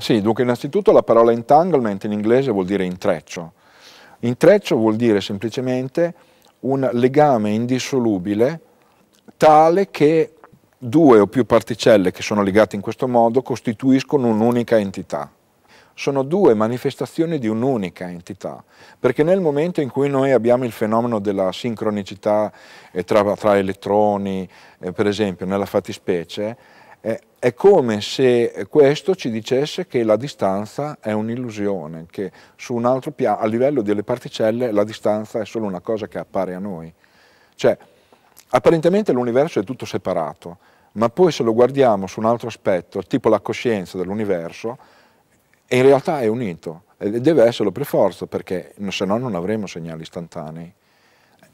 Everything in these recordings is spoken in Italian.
Sì, dunque innanzitutto la parola entanglement in inglese vuol dire intreccio. Intreccio vuol dire semplicemente un legame indissolubile tale che due o più particelle che sono legate in questo modo costituiscono un'unica entità. Sono due manifestazioni di un'unica entità, perché nel momento in cui noi abbiamo il fenomeno della sincronicità eh, tra, tra elettroni, eh, per esempio, nella fattispecie, eh, è come se questo ci dicesse che la distanza è un'illusione, che un a livello delle particelle la distanza è solo una cosa che appare a noi. Cioè, apparentemente l'universo è tutto separato, ma poi se lo guardiamo su un altro aspetto, tipo la coscienza dell'universo, in realtà è unito e deve esserlo per forza, perché se no non avremo segnali istantanei.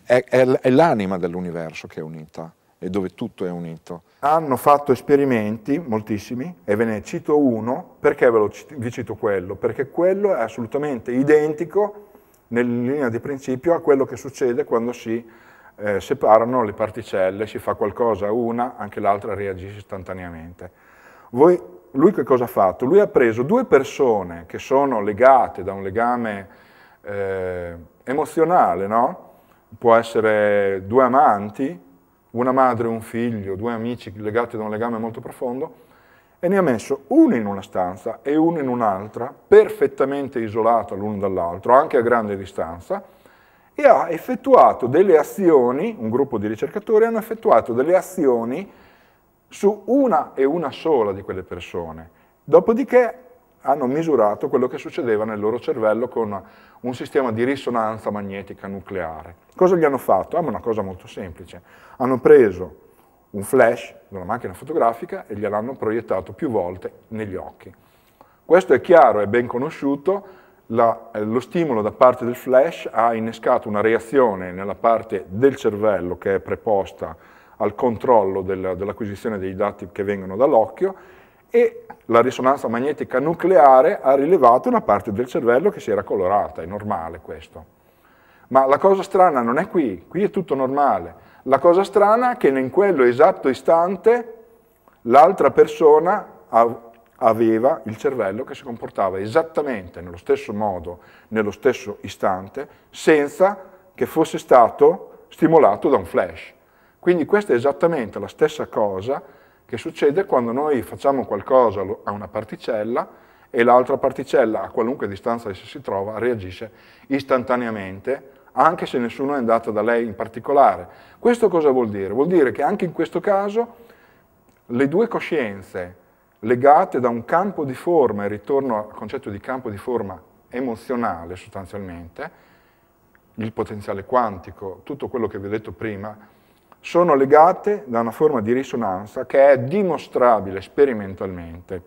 è, è l'anima dell'universo che è unita e dove tutto è unito. Hanno fatto esperimenti, moltissimi, e ve ne cito uno, perché ve lo cito, vi cito quello? Perché quello è assolutamente identico, nella linea di principio, a quello che succede quando si eh, separano le particelle, si fa qualcosa una, anche l'altra reagisce istantaneamente. Voi, lui che cosa ha fatto? Lui ha preso due persone che sono legate da un legame eh, emozionale, no? può essere due amanti, una madre, un figlio, due amici legati da un legame molto profondo, e ne ha messo uno in una stanza e uno in un'altra, perfettamente isolato l'uno dall'altro, anche a grande distanza, e ha effettuato delle azioni, un gruppo di ricercatori hanno effettuato delle azioni su una e una sola di quelle persone. Dopodiché hanno misurato quello che succedeva nel loro cervello con un sistema di risonanza magnetica nucleare. Cosa gli hanno fatto? Ah, una cosa molto semplice. Hanno preso un flash di una macchina fotografica e gliel'hanno proiettato più volte negli occhi. Questo è chiaro, e ben conosciuto, la, eh, lo stimolo da parte del flash ha innescato una reazione nella parte del cervello che è preposta al controllo del, dell'acquisizione dei dati che vengono dall'occhio e la risonanza magnetica nucleare ha rilevato una parte del cervello che si era colorata, è normale questo. Ma la cosa strana non è qui, qui è tutto normale. La cosa strana è che in quello esatto istante l'altra persona aveva il cervello che si comportava esattamente nello stesso modo, nello stesso istante, senza che fosse stato stimolato da un flash. Quindi questa è esattamente la stessa cosa che succede quando noi facciamo qualcosa a una particella e l'altra particella, a qualunque distanza essa si trova, reagisce istantaneamente, anche se nessuno è andato da lei in particolare. Questo cosa vuol dire? Vuol dire che anche in questo caso le due coscienze legate da un campo di forma, e ritorno al concetto di campo di forma emozionale sostanzialmente, il potenziale quantico, tutto quello che vi ho detto prima, sono legate da una forma di risonanza che è dimostrabile sperimentalmente.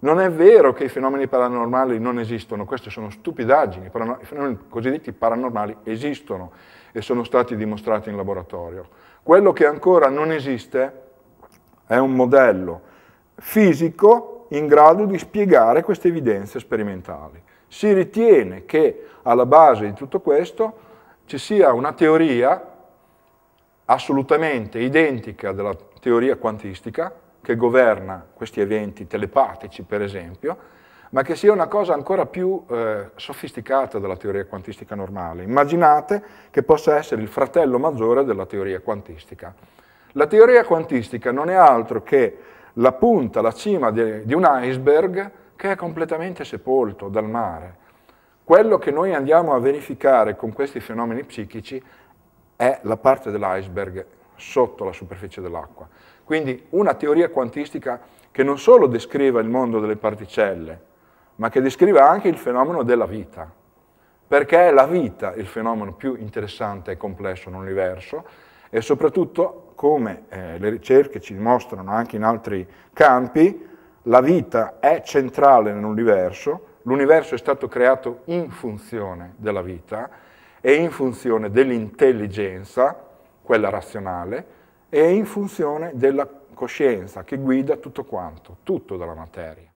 Non è vero che i fenomeni paranormali non esistono, queste sono stupidaggini, i fenomeni cosiddetti paranormali esistono e sono stati dimostrati in laboratorio. Quello che ancora non esiste è un modello fisico in grado di spiegare queste evidenze sperimentali. Si ritiene che alla base di tutto questo ci sia una teoria assolutamente identica della teoria quantistica che governa questi eventi telepatici, per esempio, ma che sia una cosa ancora più eh, sofisticata della teoria quantistica normale. Immaginate che possa essere il fratello maggiore della teoria quantistica. La teoria quantistica non è altro che la punta, la cima de, di un iceberg che è completamente sepolto dal mare. Quello che noi andiamo a verificare con questi fenomeni psichici è la parte dell'iceberg sotto la superficie dell'acqua. Quindi una teoria quantistica che non solo descriva il mondo delle particelle, ma che descriva anche il fenomeno della vita, perché è la vita il fenomeno più interessante e complesso nell'universo e soprattutto, come eh, le ricerche ci dimostrano anche in altri campi, la vita è centrale nell'universo, l'universo è stato creato in funzione della vita è in funzione dell'intelligenza, quella razionale, e in funzione della coscienza che guida tutto quanto, tutto dalla materia.